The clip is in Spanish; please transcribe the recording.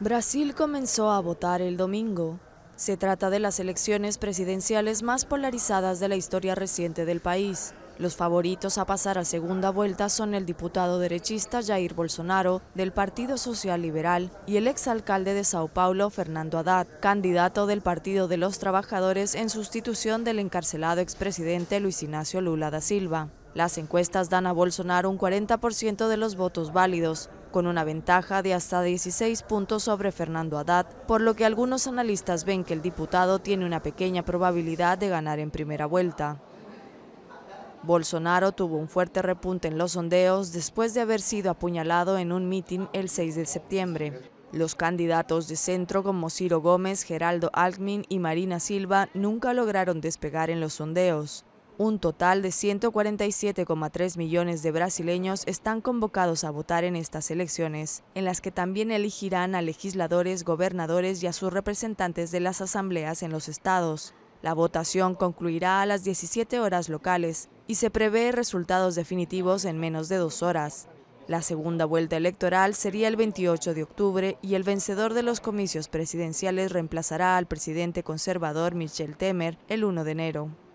Brasil comenzó a votar el domingo. Se trata de las elecciones presidenciales más polarizadas de la historia reciente del país. Los favoritos a pasar a segunda vuelta son el diputado derechista Jair Bolsonaro del Partido Social Liberal y el exalcalde de Sao Paulo Fernando Haddad, candidato del Partido de los Trabajadores en sustitución del encarcelado expresidente Luis Ignacio Lula da Silva. Las encuestas dan a Bolsonaro un 40% de los votos válidos, con una ventaja de hasta 16 puntos sobre Fernando Haddad, por lo que algunos analistas ven que el diputado tiene una pequeña probabilidad de ganar en primera vuelta. Bolsonaro tuvo un fuerte repunte en los sondeos después de haber sido apuñalado en un mitin el 6 de septiembre. Los candidatos de centro como Ciro Gómez, Geraldo Alckmin y Marina Silva nunca lograron despegar en los sondeos. Un total de 147,3 millones de brasileños están convocados a votar en estas elecciones, en las que también elegirán a legisladores, gobernadores y a sus representantes de las asambleas en los estados. La votación concluirá a las 17 horas locales y se prevé resultados definitivos en menos de dos horas. La segunda vuelta electoral sería el 28 de octubre y el vencedor de los comicios presidenciales reemplazará al presidente conservador Michel Temer el 1 de enero.